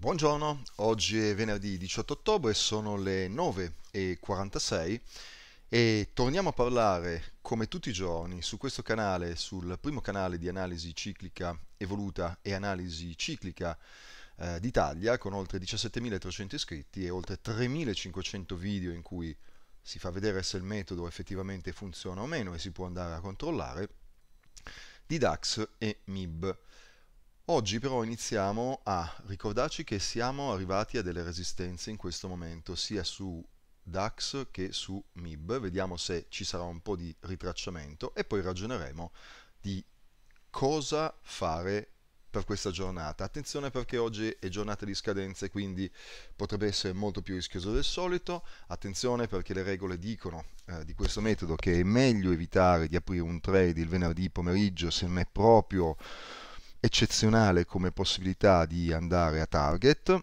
Buongiorno, oggi è venerdì 18 ottobre, sono le 9.46 e torniamo a parlare come tutti i giorni su questo canale, sul primo canale di analisi ciclica evoluta e analisi ciclica eh, d'Italia con oltre 17.300 iscritti e oltre 3.500 video in cui si fa vedere se il metodo effettivamente funziona o meno e si può andare a controllare di DAX e MIB. Oggi però iniziamo a ricordarci che siamo arrivati a delle resistenze in questo momento, sia su DAX che su MIB. Vediamo se ci sarà un po' di ritracciamento e poi ragioneremo di cosa fare per questa giornata. Attenzione perché oggi è giornata di scadenze, quindi potrebbe essere molto più rischioso del solito. Attenzione perché le regole dicono eh, di questo metodo che è meglio evitare di aprire un trade il venerdì pomeriggio se non è proprio eccezionale come possibilità di andare a target.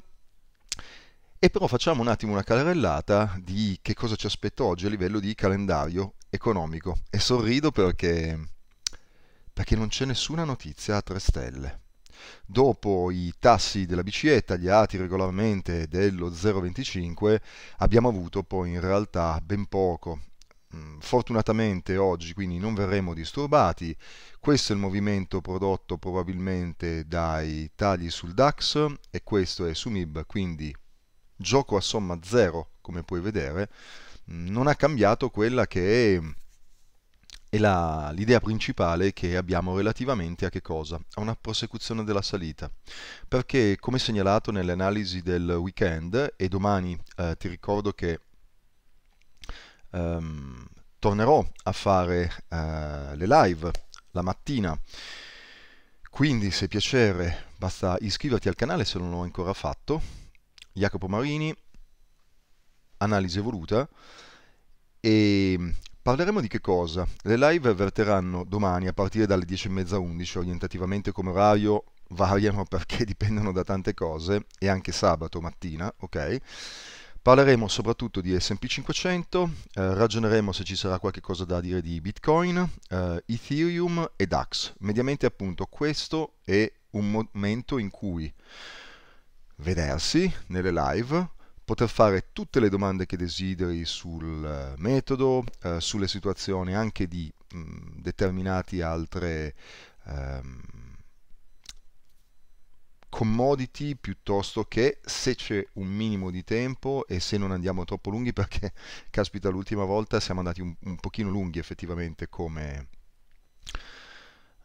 E però facciamo un attimo una carrellata di che cosa ci aspetta oggi a livello di calendario economico. E sorrido perché, perché non c'è nessuna notizia a tre stelle. Dopo i tassi della BCE tagliati regolarmente dello 0,25 abbiamo avuto poi in realtà ben poco Mm, fortunatamente oggi quindi non verremo disturbati. Questo è il movimento prodotto probabilmente dai tagli sul DAX e questo è su MIB, quindi gioco a somma zero come puoi vedere. Mm, non ha cambiato quella che è l'idea principale che abbiamo relativamente a che cosa? A una prosecuzione della salita. Perché come segnalato nell'analisi del weekend, e domani eh, ti ricordo che ehm, tornerò a fare eh, le live la mattina. Quindi se piacere basta iscriverti al canale se non l'ho ancora fatto. Jacopo Marini, Analisi Evoluta. E mm, parleremo di che cosa? Le live verteranno domani a partire dalle 10.30 11, orientativamente come orario variano perché dipendono da tante cose, e anche sabato mattina, ok? Parleremo soprattutto di SP 500, eh, ragioneremo se ci sarà qualche cosa da dire di Bitcoin, eh, Ethereum e DAX. Mediamente appunto questo è un momento in cui vedersi nelle live, poter fare tutte le domande che desideri sul eh, metodo, eh, sulle situazioni anche di mh, mm, determinati altre... Ehm, commodity piuttosto che se c'è un minimo di tempo e se non andiamo troppo lunghi perché caspita l'ultima volta siamo andati un, un pochino lunghi effettivamente come,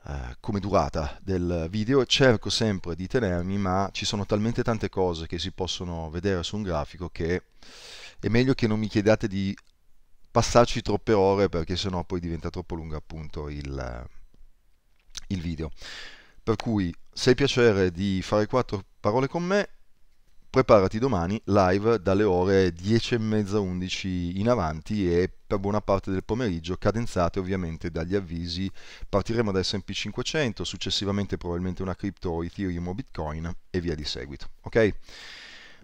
Uh, come durata del video cerco sempre di tenermi ma ci sono talmente tante cose che si possono vedere su un grafico che è meglio che non mi chiediate di passarci troppe ore perché sennò poi diventa troppo lungo appunto il, il video per cui se hai piacere di fare quattro parole con me, preparati domani live dalle ore 10.30 11 in avanti e per buona parte del pomeriggio, cadenzate ovviamente dagli avvisi. Partiremo da S&P 500, successivamente probabilmente una cripto, Ethereum o Bitcoin e via di seguito. Ok?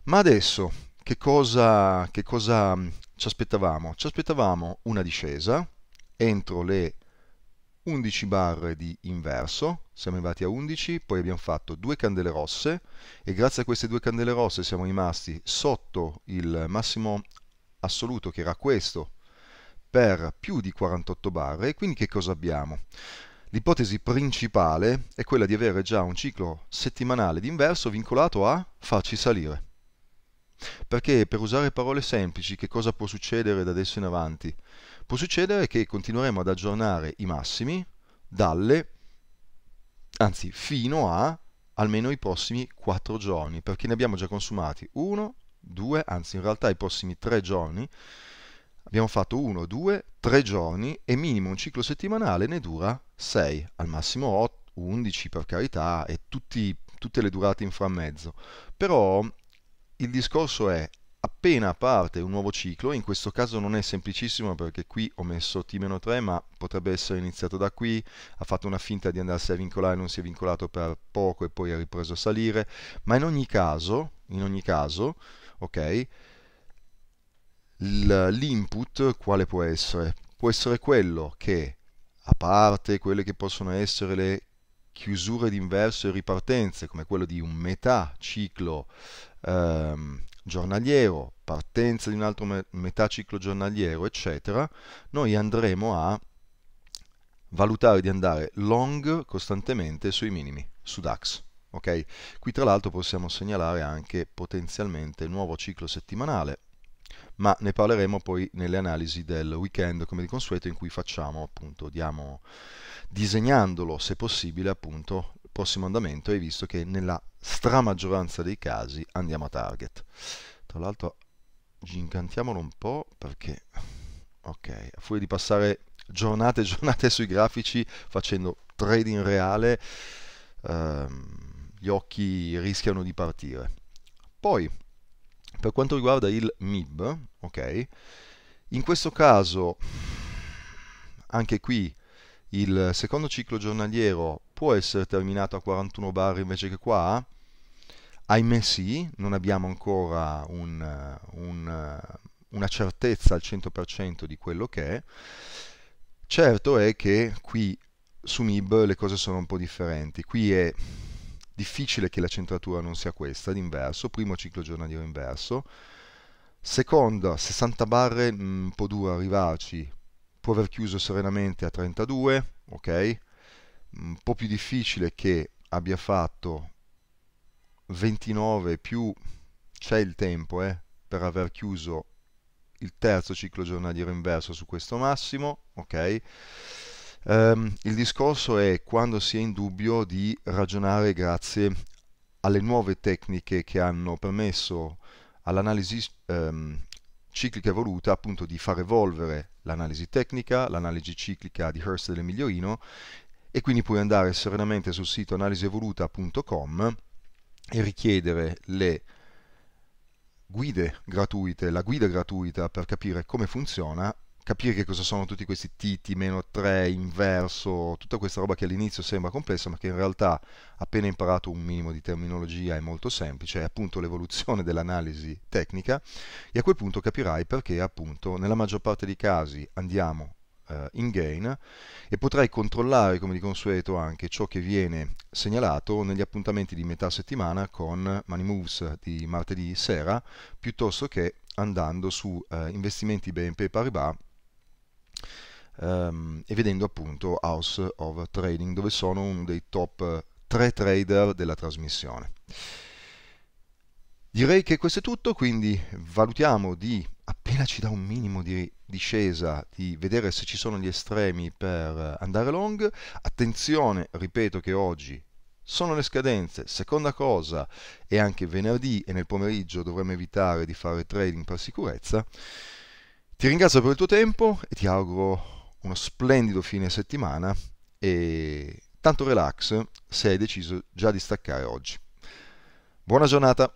Ma adesso che cosa, che cosa mm, ci aspettavamo? Ci aspettavamo una discesa entro le 11 barre di inverso, siamo arrivati a 11, poi abbiamo fatto due candele rosse e grazie a queste due candele rosse siamo rimasti sotto il massimo assoluto che era questo per più di 48 barre, quindi che cosa abbiamo? L'ipotesi principale è quella di avere già un ciclo settimanale di inverso vincolato a farci salire. Perché per usare parole semplici, che cosa può succedere da adesso in avanti? può succedere che continueremo ad aggiornare i massimi dalle, anzi fino a almeno i prossimi 4 giorni, perché ne abbiamo già consumati 1, 2, anzi in realtà i prossimi 3 giorni, abbiamo fatto 1, 2, 3 giorni e minimo un ciclo settimanale ne dura 6, al massimo 8, 11 per carità e tutti, tutte le durate in frammezzo. Però il discorso è appena parte un nuovo ciclo, in questo caso non è semplicissimo perché qui ho messo T-3 ma potrebbe essere iniziato da qui, ha fatto una finta di andarsi a vincolare, non si è vincolato per poco e poi ha ripreso a salire, ma in ogni caso, in ogni caso, ok, l'input quale può essere? Può essere quello che, a parte quelle che possono essere le chiusure d'inverso e ripartenze, come quello di un metà ciclo ehm, giornaliero, partenza di un altro metà ciclo giornaliero, eccetera, noi andremo a valutare di andare long costantemente sui minimi, su DAX. Okay? Qui tra l'altro possiamo segnalare anche potenzialmente il nuovo ciclo settimanale, ma ne parleremo poi nelle analisi del weekend come di consueto in cui facciamo appunto diamo disegnandolo se possibile appunto prossimo andamento hai visto che nella stramaggioranza dei casi andiamo a target. Tra l'altro incantiamolo un po' perché, ok, a furia di passare giornate e giornate sui grafici facendo trading reale, ehm, gli occhi rischiano di partire. Poi, per quanto riguarda il MIB, ok, in questo caso anche qui il secondo ciclo giornaliero può essere terminato a 41 bar invece che qua? Ahimè sì, non abbiamo ancora un, un, una certezza al 100% di quello che è. Certo è che qui su MIB le cose sono un po' differenti. Qui è difficile che la centratura non sia questa, d'inverso, primo ciclo giornaliero inverso. Seconda, 60 barre, un mm, po' dura arrivarci, può aver chiuso serenamente a 32, ok? un po' più difficile che abbia fatto 29 più c'è il tempo eh, per aver chiuso il terzo ciclo giornaliero inverso su questo massimo, ok? Um, il discorso è quando si è in dubbio di ragionare grazie alle nuove tecniche che hanno permesso all'analisi um, ciclica evoluta appunto di far evolvere l'analisi tecnica, l'analisi ciclica di Hurst dell'Emilioino e quindi puoi andare serenamente sul sito analisevoluta.com e richiedere le guide gratuite, la guida gratuita per capire come funziona, capire che cosa sono tutti questi T, meno 3 inverso, tutta questa roba che all'inizio sembra complessa ma che in realtà appena imparato un minimo di terminologia è molto semplice, è appunto l'evoluzione dell'analisi tecnica e a quel punto capirai perché appunto nella maggior parte dei casi andiamo eh, in gain e potrai controllare come di consueto anche ciò che viene segnalato negli appuntamenti di metà settimana con Money Moves di martedì sera piuttosto che andando su eh, investimenti BNP Paribas ehm, e vedendo appunto House of Trading dove sono uno dei top 3 trader della trasmissione. Direi che questo è tutto, quindi valutiamo di Layla ci dà un minimo di discesa, di vedere se ci sono gli estremi per andare long. Attenzione, ripeto che oggi sono le scadenze. Seconda cosa, è anche venerdì e nel pomeriggio dovremmo evitare di fare trading per sicurezza. Ti ringrazio per il tuo tempo e ti auguro uno splendido fine settimana e tanto relax se hai deciso già di staccare oggi. Buona giornata!